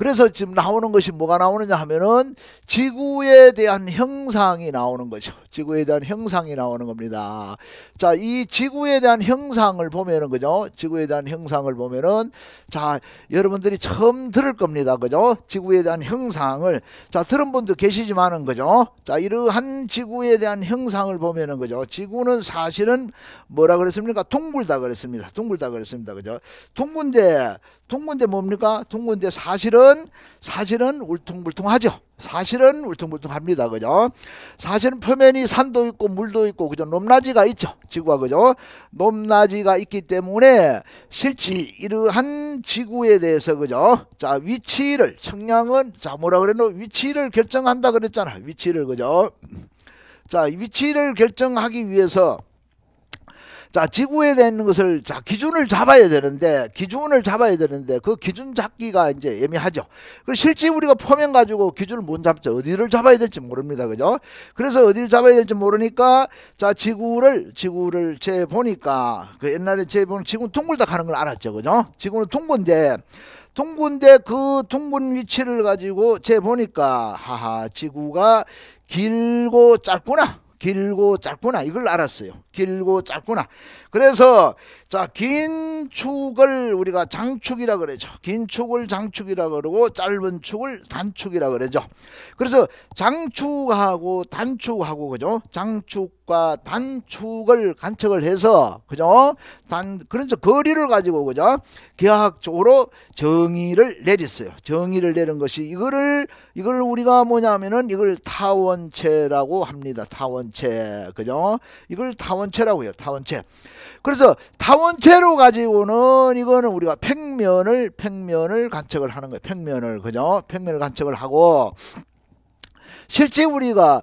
그래서 지금 나오는 것이 뭐가 나오느냐 하면은 지구에 대한 형상이 나오는 거죠. 지구에 대한 형상이 나오는 겁니다. 자, 이 지구에 대한 형상을 보면은 그죠? 지구에 대한 형상을 보면은 자, 여러분들이 처음 들을 겁니다. 그죠? 지구에 대한 형상을 자, 들은 분도 계시지만은 그죠? 자, 이러한 지구에 대한 형상을 보면은 그죠? 지구는 사실은 뭐라 그랬습니까? 둥글다 그랬습니다. 둥글다 그랬습니다. 그죠? 둥근데 통문대 뭡니까? 통문대 사실은 사실은 울퉁불퉁하죠. 사실은 울퉁불퉁합니다. 그죠? 사실은 표면이 산도 있고 물도 있고 그죠? 높낮이가 있죠. 지구가 그죠? 높낮이가 있기 때문에 실지 이러한 지구에 대해서 그죠? 자, 위치를 청량은 자, 뭐라 그랬노? 위치를 결정한다 그랬잖아. 위치를 그죠? 자, 위치를 결정하기 위해서 자, 지구에 대한 것을 자, 기준을 잡아야 되는데 기준을 잡아야 되는데 그 기준 잡기가 이제 예매하죠그 실제 우리가 포면 가지고 기준을 못 잡죠. 어디를 잡아야 될지 모릅니다. 그죠? 그래서 어디를 잡아야 될지 모르니까 자, 지구를 지구를 재 보니까 그 옛날에 재 보는 지구는 둥글다 하는 걸 알았죠. 그죠? 지구는 둥근데 둥근데 그 둥근 위치를 가지고 재 보니까 하하 지구가 길고 짧구나. 길고 짧구나 이걸 알았어요. 길고 짧구나. 그래서 자긴 축을 우리가 장축이라 그러죠. 긴 축을 장축이라 그러고 짧은 축을 단축이라 그러죠. 그래서 장축하고 단축하고 그죠? 장축 간척과 단축을 간척을 해서 그죠? 단 그래서 거리를 가지고 그죠? 개학적으로 정의를 내렸어요. 정의를 내린 것이 이거를 이걸 우리가 뭐냐면은 이걸 타원체라고 합니다. 타원체 그죠? 이걸 타원체라고 해요. 타원체. 그래서 타원체로 가지고는 이거는 우리가 평면을 평면을 간척을 하는 거예요. 평면을 그죠? 평면을 간척을 하고 실제 우리가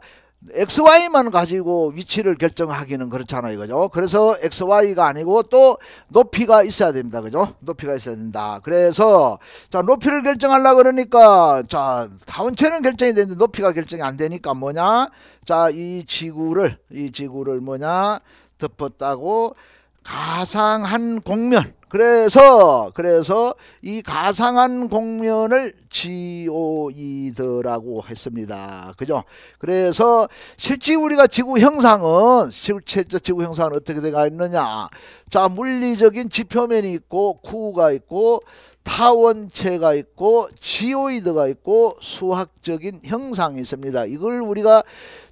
XY만 가지고 위치를 결정하기는 그렇잖아요. 그죠? 그래서 XY가 아니고 또 높이가 있어야 됩니다. 그죠? 높이가 있어야 된다. 그래서 자, 높이를 결정하려고 그러니까 자, 다운체는 결정이 되는데 높이가 결정이 안 되니까 뭐냐? 자, 이 지구를 이 지구를 뭐냐? 덮었다고 가상한 공면 그래서 그래서 이 가상한 공면을 지오이드라고 했습니다. 그죠? 그래서 실제 우리가 지구 형상은 실제 지구 형상은 어떻게 되어 있느냐? 자, 물리적인 지표면이 있고 쿠가 있고 타원체가 있고 지오이드가 있고 수학적인 형상이 있습니다. 이걸 우리가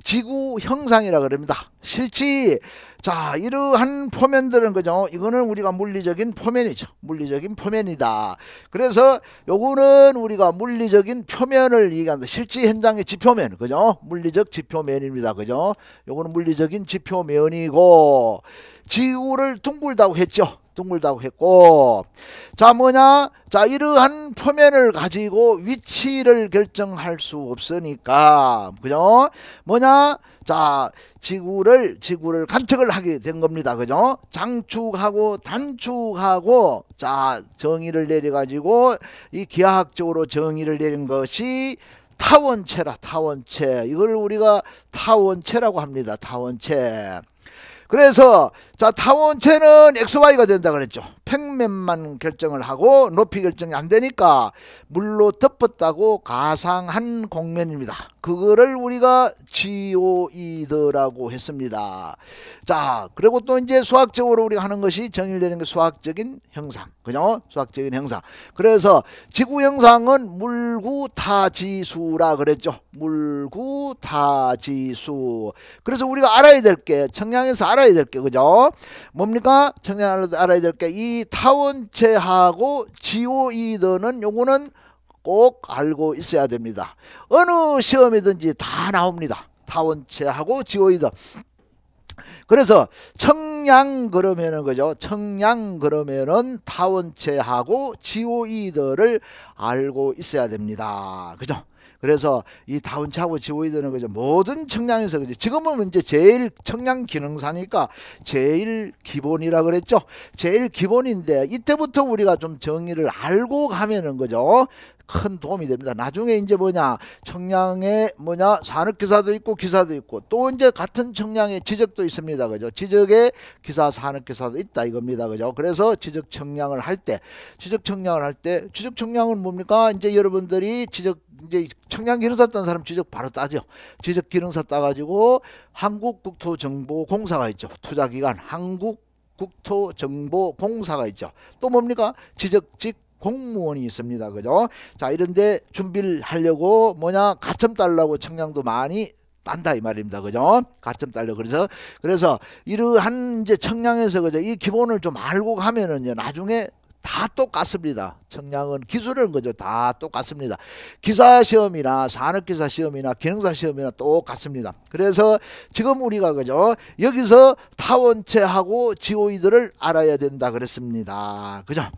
지구 형상이라 그럽니다. 실제 자, 이러한 포면들은 그죠? 이거는 우리가 물리적인 포면이죠. 물리적인 포면이다. 그래서 요거는 우리가 물리적인 표면을 얘기한다. 실제 현장의 지표면, 그죠? 물리적 지표면입니다. 그죠? 요거는 물리적인 지표면이고, 지구를 둥글다고 했죠. 둥글다고 했고, 자, 뭐냐? 자, 이러한 표면을 가지고 위치를 결정할 수 없으니까, 그죠? 뭐냐? 자, 지구를 지구를 관측을 하게 된 겁니다. 그죠? 장축하고 단축하고 자, 정의를 내려 가지고 이 기하학적으로 정의를 내린 것이 타원체라 타원체. 이걸 우리가 타원체라고 합니다. 타원체. 그래서 자 타원체는 XY가 된다 그랬죠. 평면만 결정을 하고 높이 결정이 안 되니까 물로 덮었다고 가상한 공면입니다. 그거를 우리가 지오이더라고 했습니다. 자, 그리고 또 이제 수학적으로 우리가 하는 것이 정의되는 게 수학적인 형상. 그죠? 수학적인 형상. 그래서 지구 형상은 물구타지수라 그랬죠. 물구타지수. 그래서 우리가 알아야 될 게 청량에서 알아야 될 게 그죠? 뭡니까? 청량에서 알아야 될 게 이 타원체하고 지오이더는 요거는 꼭 알고 있어야 됩니다. 어느 시험이든지 다 나옵니다. 타원체하고 지오이더 그래서 청량 그러면은 그죠? 청량 그러면은 타원체하고 지오이더를 알고 있어야 됩니다. 그죠? 그래서 이다운하고지오이더는 그죠 모든 청량에서 그죠 지금은 이제 제일 청량 기능사니까 제일 기본이라 그랬죠 제일 기본인데 이때부터 우리가 좀 정의를 알고 가면은 그죠 큰 도움이 됩니다. 나중에 이제 뭐냐 청량에 뭐냐 산업 기사도 있고 기사도 있고 또 이제 같은 청량에 지적도 있습니다. 그죠? 지적에 기사 산업 기사도 있다 이겁니다. 그죠? 그래서 지적 청량을 할 때 지적 청량을 할 때 지적 청량은 뭡니까? 이제 여러분들이 지적 이제 청량 기능사 딴 사람 지적 바로 따죠. 지적 기능사 따 가지고 한국 국토정보공사가 있죠. 투자기관 한국 국토정보공사가 있죠. 또 뭡니까? 지적직 공무원이 있습니다. 그죠? 자, 이런데 준비를 하려고 뭐냐 가점 달라고 청량도 많이 딴다 이 말입니다. 그죠? 가점 달려 그래서 그래서 이러한 이제 청량에서 그죠? 이 기본을 좀 알고 가면은요. 나중에 다 똑같습니다. 청량은 기술은 거죠. 다 똑같습니다. 기사 시험이나 산업기사 시험이나 기능사 시험이나 똑같습니다. 그래서 지금 우리가 그죠. 여기서 타원체하고 지오이들을 알아야 된다 그랬습니다. 그죠.